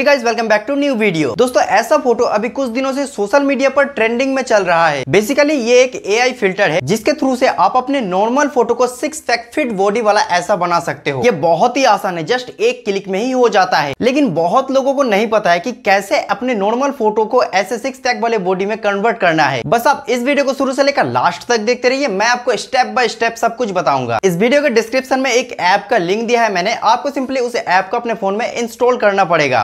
guys welcome back to new video दोस्तों ऐसा photo अभी कुछ दिनों से सोशल मीडिया पर ट्रेंडिंग में चल रहा है बेसिकली ये एक एआई फिल्टर है जिसके थ्रू से आप अपने नॉर्मल फोटो को सिक्स पैक फिट बॉडी वाला ऐसा बना सकते हो ये बहुत ही आसान है जस्ट एक क्लिक में ही हो जाता है लेकिन बहुत लोगों को नहीं पता है की कैसे अपने नॉर्मल फोटो को ऐसे सिक्स पैक वाले बॉडी में कन्वर्ट करना है बस आप इस वीडियो को शुरू से लेकर लास्ट तक देखते रहिए मैं आपको स्टेप बाय स्टेप सब कुछ बताऊंगा इस वीडियो के डिस्क्रिप्शन में एक ऐप का लिंक दिया है मैंने आपको सिंपली उस एप को अपने फोन में इंस्टॉल करना पड़ेगा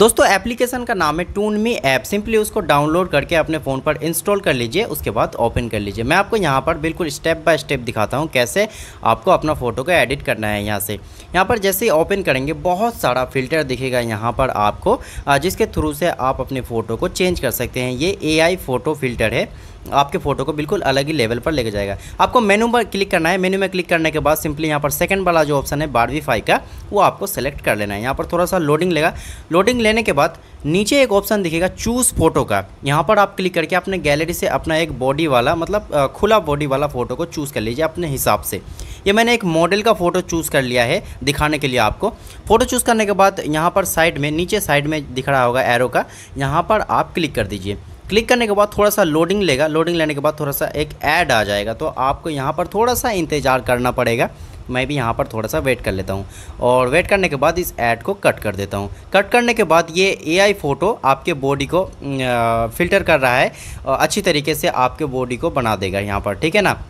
दोस्तों एप्लीकेशन का नाम है टून मी ऐप सिंपली उसको डाउनलोड करके अपने फ़ोन पर इंस्टॉल कर लीजिए उसके बाद ओपन कर लीजिए मैं आपको यहाँ पर बिल्कुल स्टेप बाय स्टेप दिखाता हूँ कैसे आपको अपना फ़ोटो को एडिट करना है यहाँ से यहाँ पर जैसे ही ओपन करेंगे बहुत सारा फिल्टर दिखेगा यहाँ पर आपको जिसके थ्रू से आप अपने फ़ोटो को चेंज कर सकते हैं ये ए फ़ोटो फिल्टर है आपके फ़ोटो को बिल्कुल अलग ही लेवल पर लेके जाएगा आपको मेनू पर क्लिक करना है मेनू में क्लिक करने के बाद सिंपली यहाँ पर सेकंड वाला जो ऑप्शन है फाइव का वो आपको सेलेक्ट कर लेना है यहाँ पर थोड़ा सा लोडिंग लेगा लोडिंग लेने के बाद नीचे एक ऑप्शन दिखेगा चूज़ फोटो का यहाँ पर आप क्लिक करके अपने गैलरी से अपना एक बॉडी वाला मतलब खुला बॉडी वाला फ़ोटो को चूज़ कर लीजिए अपने हिसाब से ये मैंने एक मॉडल का फ़ोटो चूज़ कर लिया है दिखाने के लिए आपको फ़ोटो चूज़ करने के बाद यहाँ पर साइड में नीचे साइड में दिख रहा होगा एरो का यहाँ पर आप क्लिक कर दीजिए क्लिक करने के बाद थोड़ा सा लोडिंग लेगा लोडिंग लेने के बाद थोड़ा सा एक ऐड आ जाएगा तो आपको यहाँ पर थोड़ा सा इंतज़ार करना पड़ेगा मैं भी यहाँ पर थोड़ा सा वेट कर लेता हूँ और वेट करने के बाद इस ऐड को कट कर देता हूँ कट करने के बाद ये एआई फ़ोटो आपके बॉडी को फिल्टर कर रहा है अच्छी तरीके से आपके बॉडी को बना देगा यहाँ पर ठीक है ना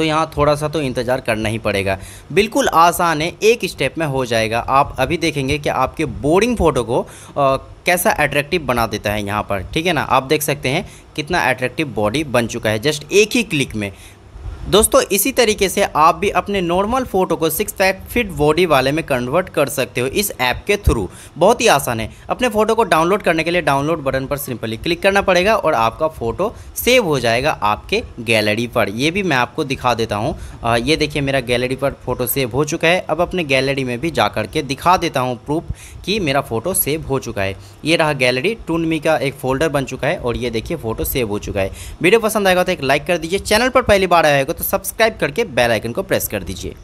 तो यहाँ थोड़ा सा तो इंतज़ार करना ही पड़ेगा बिल्कुल आसान है एक स्टेप में हो जाएगा आप अभी देखेंगे कि आपके बोर्डिंग फ़ोटो को आ, कैसा एट्रैक्टिव बना देता है यहाँ पर ठीक है ना आप देख सकते हैं कितना एट्रैक्टिव बॉडी बन चुका है जस्ट एक ही क्लिक में दोस्तों इसी तरीके से आप भी अपने नॉर्मल फ़ोटो को सिक्स पैक फिट बॉडी वाले में कन्वर्ट कर सकते हो इस ऐप के थ्रू बहुत ही आसान है अपने फ़ोटो को डाउनलोड करने के लिए डाउनलोड बटन पर सिंपली क्लिक करना पड़ेगा और आपका फ़ोटो सेव हो जाएगा आपके गैलरी पर ये भी मैं आपको दिखा देता हूँ ये देखिए मेरा गैलरी पर फ़ोटो सेव हो चुका है अब अपने गैलरी में भी जा के दिखा देता हूँ प्रूफ कि मेरा फ़ोटो सेव हो चुका है ये रहा गैलरी टूनमी का एक फ़ोल्डर बन चुका है और ये देखिए फ़ोटो सेव हो चुका है वीडियो पसंद आएगा तो एक लाइक कर दीजिए चैनल पर पहली बार आएगा को तो सब्सक्राइब करके बेल आइकन को प्रेस कर दीजिए